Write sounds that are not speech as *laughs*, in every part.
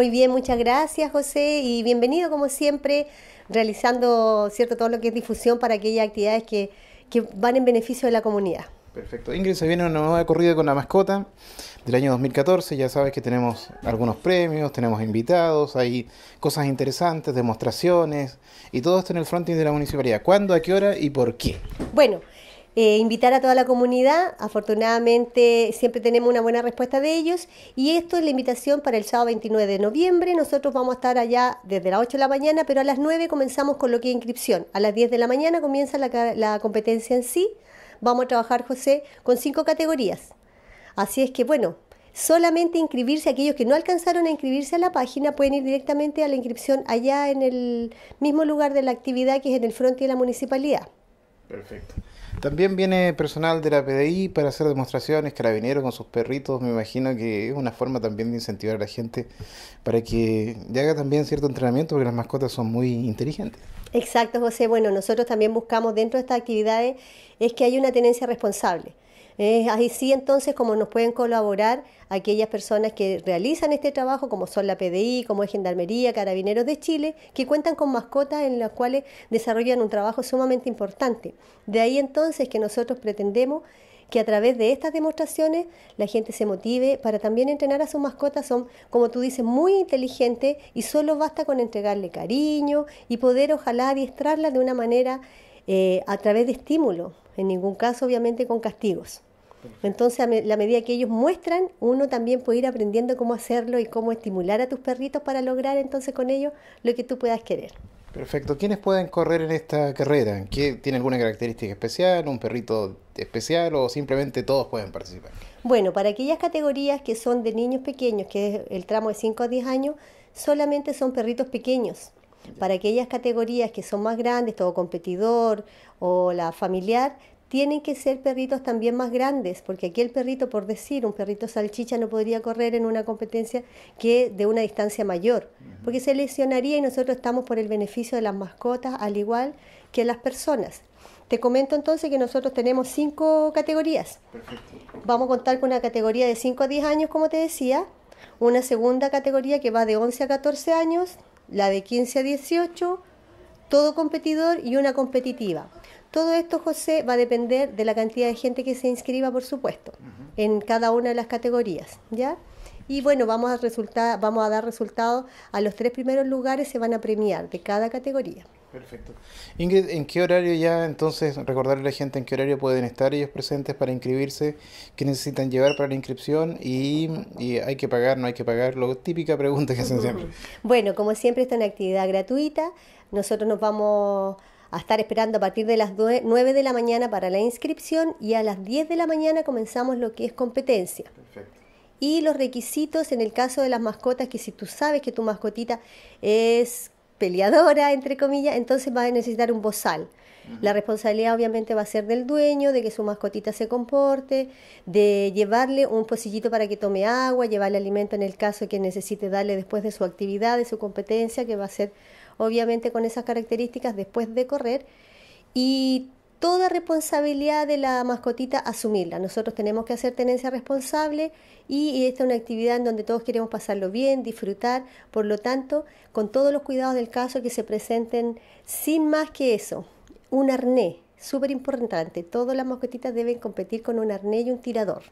muy bien, muchas gracias José y bienvenido como siempre, realizando cierto todo lo que es difusión para aquellas actividades que, van en beneficio de la comunidad. Perfecto. Ingrid, se viene una nueva corrida con la mascota del año 2014. Ya sabes que tenemos algunos premios, tenemos invitados, hay cosas interesantes, demostraciones y todo esto en el fronting de la municipalidad. ¿Cuándo, a qué hora y por qué? Bueno, eh, invitar a toda la comunidad. Afortunadamente siempre tenemos una buena respuesta de ellos. Y esto es la invitación para el sábado 29 de noviembre. Nosotros vamos a estar allá desde las 8 de la mañana, pero a las 9 comenzamos con lo que es inscripción. A las 10 de la mañana comienza la, la competencia en sí. Vamos a trabajar, José, con cinco categorías. Así es que, bueno, solamente inscribirse, aquellos que no alcanzaron a inscribirse a la página pueden ir directamente a la inscripción allá en el mismo lugar de la actividad que es en el frente de la municipalidad. Perfecto. También viene personal de la PDI para hacer demostraciones, carabineros con sus perritos, me imagino que es una forma también de incentivar a la gente para que haga también cierto entrenamiento, porque las mascotas son muy inteligentes. Exacto, José. Bueno, nosotros también buscamos dentro de estas actividades es que haya una tenencia responsable así entonces como nos pueden colaborar aquellas personas que realizan este trabajo, como son la PDI, como es Gendarmería, Carabineros de Chile, que cuentan con mascotas en las cuales desarrollan un trabajo sumamente importante. De ahí entonces que nosotros pretendemos que a través de estas demostraciones la gente se motive para también entrenar a sus mascotas. Son, como tú dices, muy inteligentes y solo basta con entregarle cariño y poder ojalá adiestrarla de una manera eh, a través de estímulo, en ningún caso obviamente con castigos. Entonces, a la medida que ellos muestran, uno también puede ir aprendiendo cómo hacerlo y cómo estimular a tus perritos para lograr entonces con ellos lo que tú puedas querer. Perfecto. ¿Quiénes pueden correr en esta carrera? ¿Qué, ¿Tiene alguna característica especial, un perrito especial o simplemente todos pueden participar? Bueno, para aquellas categorías que son de niños pequeños, que es el tramo de 5 a 10 años, solamente son perritos pequeños. Para aquellas categorías que son más grandes, todo competidor o la familiar, tienen que ser perritos también más grandes, porque aquí el perrito, por decir, un perrito salchicha no podría correr en una competencia que de una distancia mayor, porque se lesionaría y nosotros estamos por el beneficio de las mascotas, al igual que las personas. Te comento entonces que nosotros tenemos cinco categorías. Vamos a contar con una categoría de 5 a 10 años, como te decía, una segunda categoría que va de 11 a 14 años, la de 15 a 18, todo competidor y una competitiva. Todo esto, José, va a depender de la cantidad de gente que se inscriba, por supuesto, en cada una de las categorías, ¿ya? Y bueno, vamos a, vamos a dar resultados a los tres primeros lugares, se van a premiar de cada categoría. Perfecto. Ingrid, ¿en qué horario ya entonces recordarle a la gente en qué horario pueden estar ellos presentes para inscribirse? ¿Qué necesitan llevar para la inscripción? Y, y hay que pagar, no hay que pagar, lo típica pregunta que hacen siempre. Bueno, como siempre, esta es una actividad gratuita. Nosotros nos vamos a estar esperando a partir de las 9 de la mañana para la inscripción y a las 10 de la mañana comenzamos lo que es competencia. Y los requisitos en el caso de las mascotas, que si tú sabes que tu mascotita es peleadora, entre comillas, entonces va a necesitar un bozal. La responsabilidad obviamente va a ser del dueño, de que su mascotita se comporte, de llevarle un pocillito para que tome agua, llevarle alimento en el caso que necesite darle después de su actividad, de su competencia, que va a ser obviamente con esas características después de correr. Y toda responsabilidad de la mascotita asumirla. Nosotros tenemos que hacer tenencia responsable y, esta es una actividad en donde todos queremos pasarlo bien, disfrutar, por lo tanto, con todos los cuidados del caso que se presenten, sin más que eso, un arnés, súper importante, todas las mascotitas deben competir con un arnés y un tirador.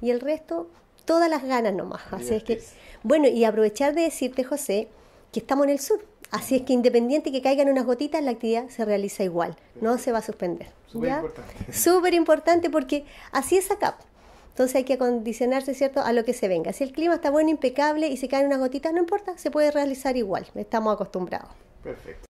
Y el resto, todas las ganas nomás. Así es que, bueno, y aprovechar de decirte, José, que estamos en el sur. Así es que independiente que caigan unas gotitas, la actividad se realiza igual, no se va a suspender. *laughs* Súper importante. porque así es acá. Entonces hay que acondicionarse, ¿cierto?, a lo que se venga. Si el clima está bueno, impecable y se caen unas gotitas, no importa, se puede realizar igual. Estamos acostumbrados. Perfecto.